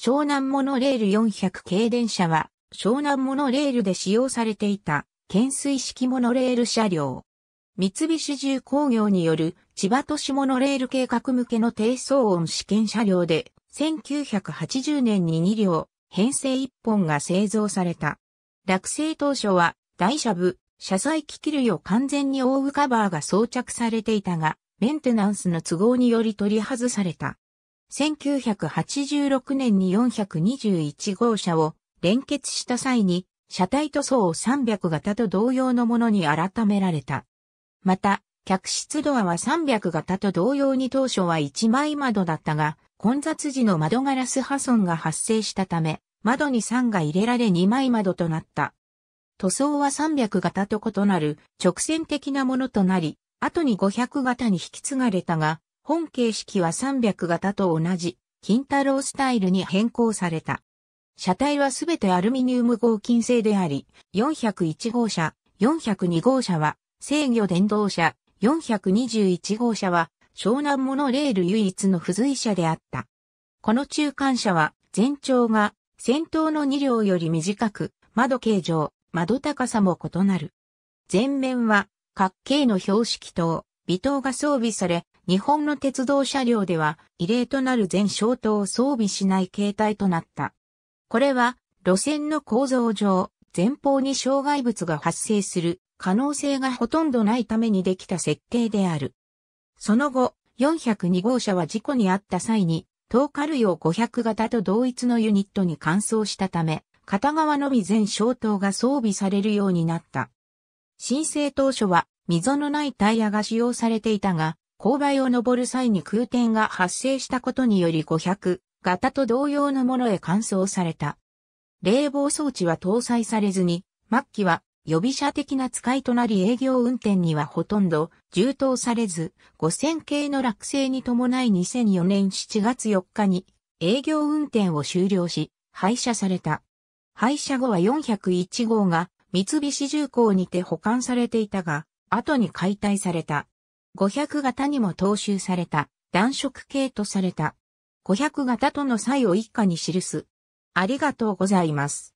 湘南モノレール400系電車は、湘南モノレールで使用されていた、懸垂式モノレール車両。三菱重工業による千葉都市モノレール計画向けの低騒音試験車両で、1980年に2両、編成1本が製造された。落成当初は、台車部、車載機器類を完全に覆うカバーが装着されていたが、メンテナンスの都合により取り外された。1986年に421号車を連結した際に、車体塗装を300型と同様のものに改められた。また、客室ドアは300型と同様に当初は1枚窓だったが、混雑時の窓ガラス破損が発生したため、窓に3が入れられ2枚窓となった。塗装は300型と異なる直線的なものとなり、後に500型に引き継がれたが、本形式は300型と同じ、金太郎スタイルに変更された。車体はすべてアルミニウム合金製であり、401号車、402号車は制御電動車、421号車は湘南モノレール唯一の付随車であった。この中間車は全長が先頭の2両より短く、窓形状、窓高さも異なる。前面は、角形の標識灯、尾灯が装備され、日本の鉄道車両では異例となる全消灯を装備しない形態となった。これは路線の構造上、前方に障害物が発生する可能性がほとんどないためにできた設計である。その後、402号車は事故に遭った際に、ーカル用500型と同一のユニットに換装したため、片側のみ全消灯が装備されるようになった。申請当初は溝のないタイヤが使用されていたが、勾配を登る際に空転が発生したことにより500型と同様のものへ換装された。冷房装置は搭載されずに、末期は予備車的な使いとなり営業運転にはほとんど充当されず、5000系の落成に伴い2004年7月4日に営業運転を終了し、廃車された。廃車後は401号が三菱重工にて保管されていたが、後に解体された。500型にも踏襲された、暖色系とされた。500型との差異を一家に記す。ありがとうございます。